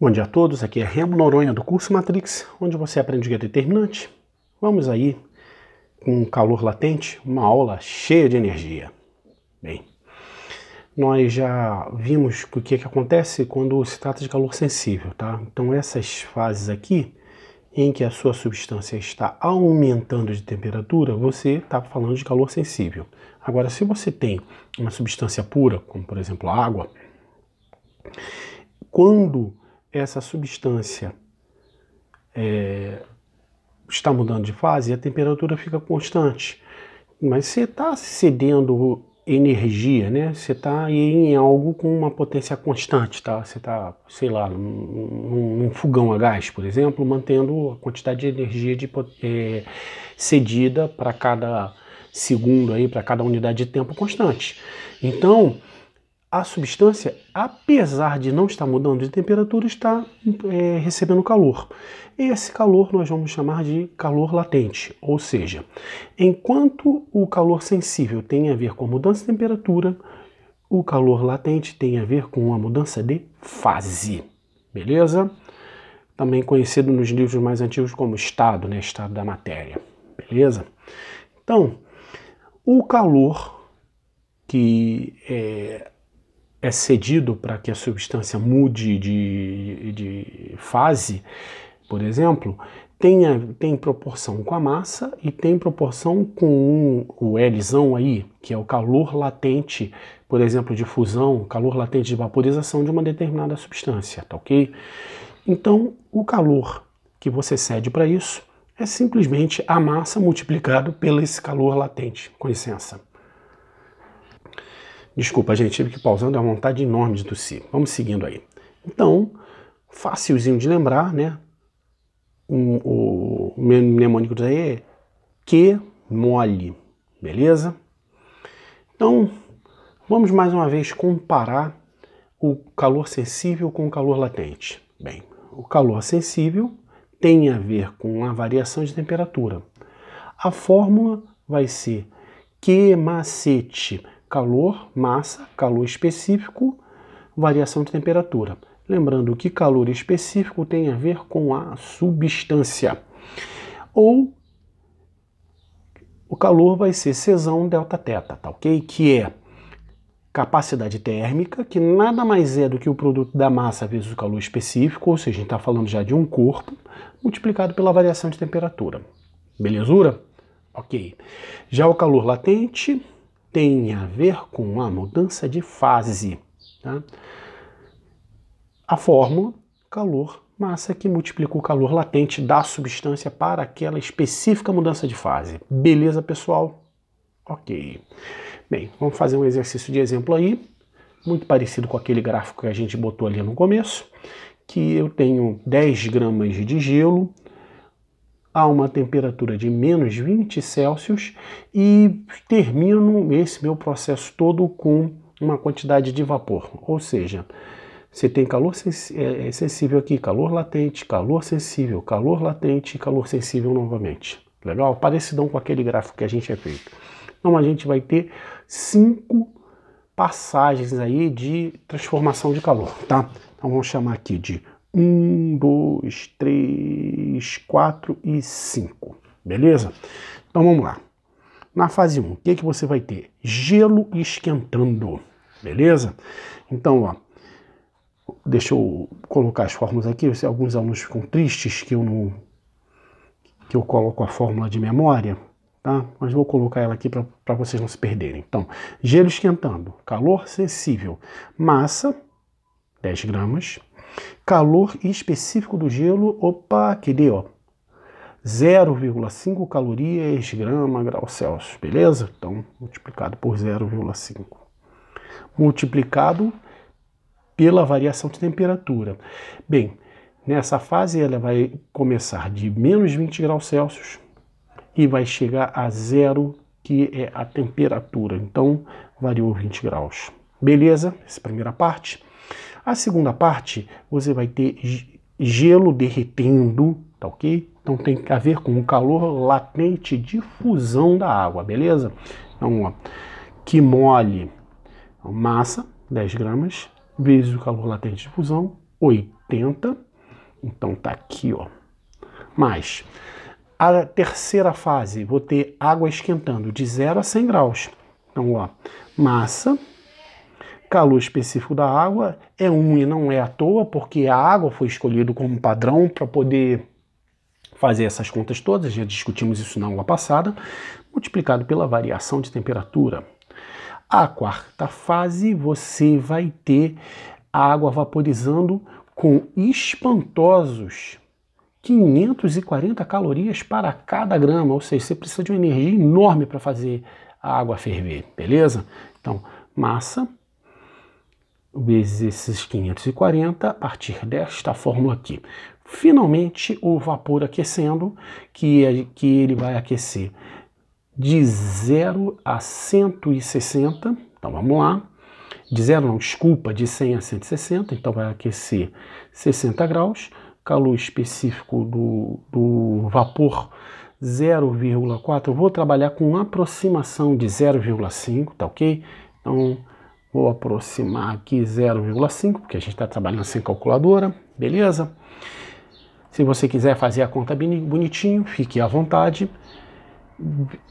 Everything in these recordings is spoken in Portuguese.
Bom dia a todos, aqui é Remo Noronha do curso Matrix, onde você aprende o guia determinante. Vamos aí, com calor latente, uma aula cheia de energia. Bem, nós já vimos o que, é que acontece quando se trata de calor sensível, tá? Então essas fases aqui, em que a sua substância está aumentando de temperatura, você está falando de calor sensível. Agora, se você tem uma substância pura, como por exemplo a água, quando essa substância é, está mudando de fase, a temperatura fica constante. Mas você está cedendo energia, né? Você está em algo com uma potência constante, tá? Você está, sei lá, num, num, fogão a gás, por exemplo, mantendo a quantidade de energia de, é, cedida para cada segundo aí, para cada unidade de tempo constante. Então, a substância, apesar de não estar mudando de temperatura, está é, recebendo calor. Esse calor nós vamos chamar de calor latente, ou seja, enquanto o calor sensível tem a ver com a mudança de temperatura, o calor latente tem a ver com a mudança de fase. Beleza? Também conhecido nos livros mais antigos como estado, né? Estado da matéria. Beleza? Então, o calor que é, é cedido para que a substância mude de, de fase, por exemplo, tem, a, tem proporção com a massa e tem proporção com o Lzão aí, que é o calor latente, por exemplo, de fusão, calor latente de vaporização de uma determinada substância, tá ok? Então, o calor que você cede para isso é simplesmente a massa multiplicado pelo esse calor latente, com licença. Desculpa, gente, tive que pausando, é uma vontade enorme de tossir. Vamos seguindo aí. Então, facilzinho de lembrar, né? O, mnemônico daí é que mole, beleza? Então, vamos mais uma vez comparar o calor sensível com o calor latente. Bem, o calor sensível tem a ver com a variação de temperatura. A fórmula vai ser que macete calor, massa, calor específico, variação de temperatura. Lembrando que calor específico tem a ver com a substância. Ou o calor vai ser cesão delta teta, tá ok? Que é capacidade térmica, que nada mais é do que o produto da massa vezes o calor específico, ou seja, a gente está falando já de um corpo, multiplicado pela variação de temperatura. Belezura? Ok. Já o calor latente, tem a ver com a mudança de fase. Tá? A fórmula calor massa que multiplica o calor latente da substância para aquela específica mudança de fase. Beleza, pessoal? Ok. Bem, vamos fazer um exercício de exemplo aí, muito parecido com aquele gráfico que a gente botou ali no começo, que eu tenho 10 gramas de gelo, a uma temperatura de menos 20 Celsius e termino esse meu processo todo com uma quantidade de vapor, ou seja, você tem calor é, é sensível aqui, calor latente, calor sensível, calor latente, calor sensível novamente. Legal? Parecidão com aquele gráfico que a gente é feito. Então a gente vai ter cinco passagens aí de transformação de calor, tá? Então vamos chamar aqui de 1, 2, 3, 4 e 5. Beleza? Então vamos lá. Na fase 1, o que, que você vai ter? Gelo esquentando. Beleza? Então, ó, deixa eu colocar as fórmulas aqui. Se alguns alunos ficam tristes que eu não que eu coloco a fórmula de memória, tá? Mas vou colocar ela aqui para vocês não se perderem. Então, gelo esquentando, calor sensível, massa 10 gramas, Calor específico do gelo, opa, que deu, 0,5 calorias grama grau Celsius, beleza? Então, multiplicado por 0,5. Multiplicado pela variação de temperatura. Bem, nessa fase ela vai começar de menos 20 graus Celsius e vai chegar a zero, que é a temperatura. Então, variou 20 graus. Beleza? Essa é a primeira parte. A segunda parte, você vai ter gelo derretendo, tá ok? Então tem a ver com o calor latente de fusão da água, beleza? Então, ó, que mole, então, massa, 10 gramas, vezes o calor latente de fusão, 80. Então tá aqui, ó. Mais. A terceira fase, vou ter água esquentando de 0 a 100 graus. Então, ó, massa calor específico da água é um e não é à toa, porque a água foi escolhida como padrão para poder fazer essas contas todas, já discutimos isso na aula passada, multiplicado pela variação de temperatura. A quarta fase você vai ter a água vaporizando com espantosos 540 calorias para cada grama, ou seja, você precisa de uma energia enorme para fazer a água ferver, beleza? Então, massa vezes esses 540 a partir desta fórmula aqui. Finalmente, o vapor aquecendo, que, é, que ele vai aquecer de 0 a 160. Então vamos lá. De 0, não, desculpa, de 100 a 160. Então vai aquecer 60 graus. Calor específico do, do vapor 0,4. Eu vou trabalhar com aproximação de 0,5, tá ok? Então Vou aproximar aqui 0,5, porque a gente está trabalhando sem calculadora, beleza? Se você quiser fazer a conta bonitinho, fique à vontade.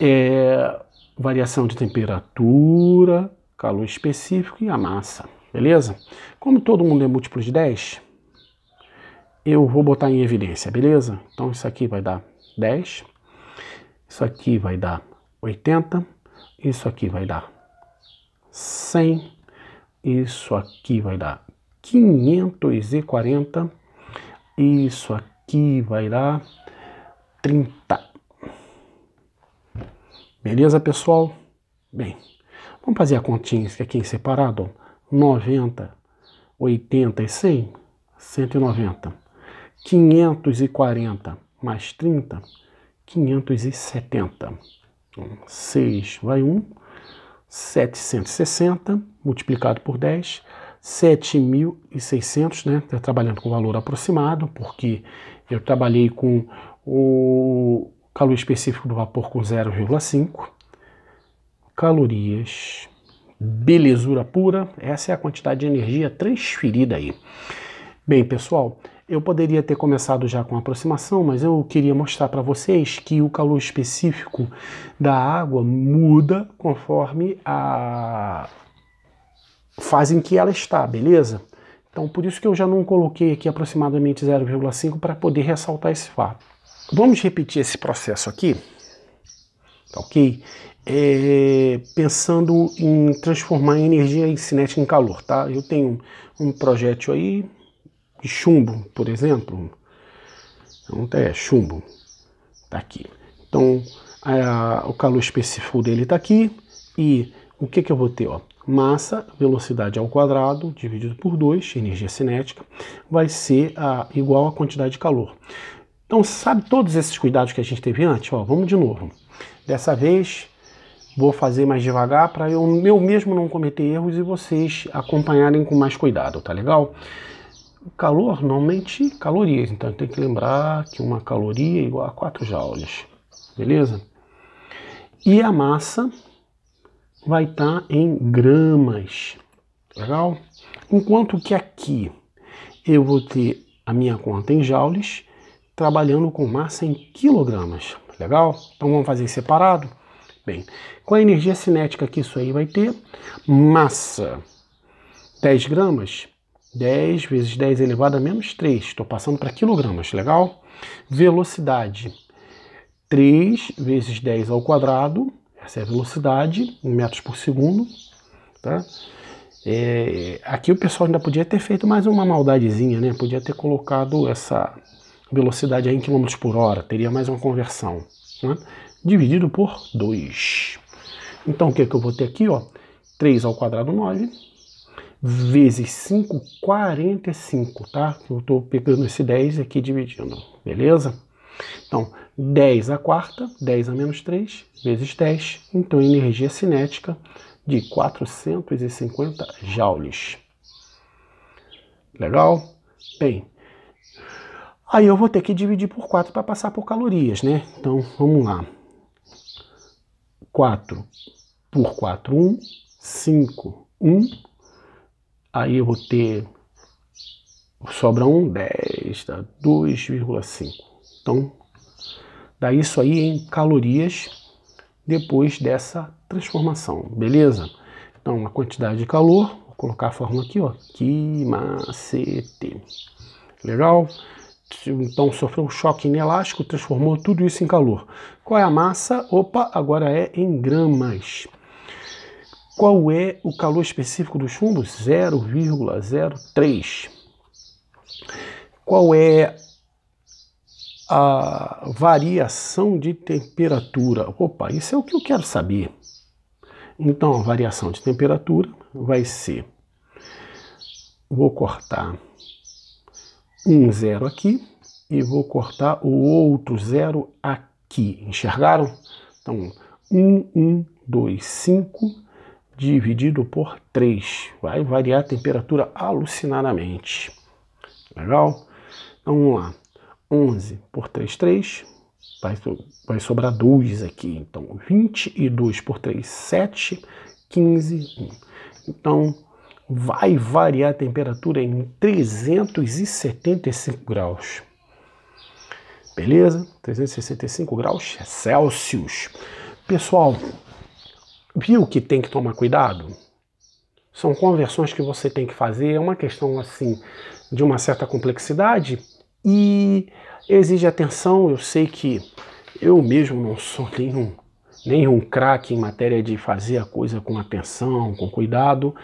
É, variação de temperatura, calor específico e a massa, beleza? Como todo mundo é múltiplo de 10, eu vou botar em evidência, beleza? Então isso aqui vai dar 10, isso aqui vai dar 80, isso aqui vai dar 100. Isso aqui vai dar 540. Isso aqui vai dar 30. Beleza, pessoal? Bem, vamos fazer a continha aqui em é separado. 90, 80 e 100, 190. 540 mais 30, 570. 6 vai 1, 760 multiplicado por 10, 7.600, né? Tá trabalhando com valor aproximado, porque eu trabalhei com o calor específico do vapor com 0,5 calorias. Belezura pura, essa é a quantidade de energia transferida aí. Bem, pessoal, eu poderia ter começado já com aproximação, mas eu queria mostrar para vocês que o calor específico da água muda conforme a fase em que ela está, beleza? Então por isso que eu já não coloquei aqui aproximadamente 0,5 para poder ressaltar esse fato. Vamos repetir esse processo aqui, tá ok? É, pensando em transformar energia cinética em calor, tá? Eu tenho um projétil aí, de chumbo, por exemplo. Então, é chumbo. Tá aqui. Então, a, o calor específico dele está aqui. E o que, que eu vou ter? Ó? Massa, velocidade ao quadrado, dividido por 2, energia cinética, vai ser a, igual à quantidade de calor. Então, sabe todos esses cuidados que a gente teve antes? Ó, vamos de novo. Dessa vez, vou fazer mais devagar para eu, eu mesmo não cometer erros e vocês acompanharem com mais cuidado, tá legal? calor não mente calorias, então tem que lembrar que uma caloria é igual a 4 joules, beleza? E a massa vai estar tá em gramas, legal? Enquanto que aqui eu vou ter a minha conta em joules, trabalhando com massa em quilogramas, legal? Então vamos fazer separado? Bem, com a energia cinética que isso aí vai ter, massa 10 gramas, 10 vezes 10 elevado a menos 3. Estou passando para quilogramas, legal? Velocidade. 3 vezes 10 ao quadrado. Essa é a velocidade, em metros por segundo. Tá? É, aqui o pessoal ainda podia ter feito mais uma maldadezinha, né? Podia ter colocado essa velocidade em quilômetros por hora. Teria mais uma conversão. Né? Dividido por 2. Então o que, é que eu vou ter aqui? Ó? 3 ao quadrado, 9 vezes 5, 45, tá? Eu tô pegando esse 10 aqui dividindo, beleza? Então, 10 a quarta, 10 a menos 3, vezes 10, então energia cinética de 450 joules. Legal? Bem, aí eu vou ter que dividir por 4 para passar por calorias, né? Então, vamos lá. 4 por 4, 1. 5, 1 Aí eu vou ter. Sobra um 10, dá 2,5. Então, dá isso aí em calorias depois dessa transformação, beleza? Então, a quantidade de calor, vou colocar a fórmula aqui, ó, que macete. Legal? Então, sofreu um choque inelástico, transformou tudo isso em calor. Qual é a massa? Opa, agora é em gramas. Qual é o calor específico do chumbo? 0,03. Qual é a variação de temperatura? Opa, isso é o que eu quero saber. Então, a variação de temperatura vai ser. Vou cortar um zero aqui e vou cortar o outro zero aqui. Enxergaram? Então, 1, 1, 2, 5, dividido por 3. Vai variar a temperatura alucinadamente. Legal? Então vamos lá. 11 por 3, 3. Vai, vai sobrar 2 aqui. Então 22 por 3, 7. 15, 1. Então vai variar a temperatura em 375 graus. Beleza? 365 graus Celsius. Pessoal, Viu que tem que tomar cuidado? São conversões que você tem que fazer, é uma questão assim de uma certa complexidade e exige atenção. Eu sei que eu mesmo não sou nenhum nenhum craque em matéria de fazer a coisa com atenção, com cuidado,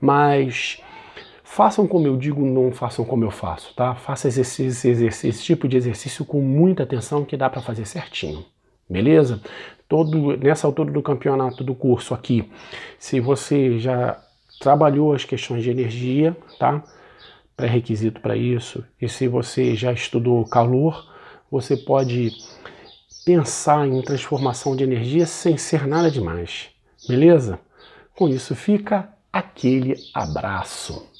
mas façam como eu digo, não façam como eu faço, tá? Faça exercício, exercício, esse tipo de exercício com muita atenção que dá para fazer certinho. Beleza? todo nessa altura do campeonato do curso aqui, se você já trabalhou as questões de energia, tá? Pré-requisito para isso. E se você já estudou calor, você pode pensar em transformação de energia sem ser nada demais. Beleza? Com isso fica aquele abraço.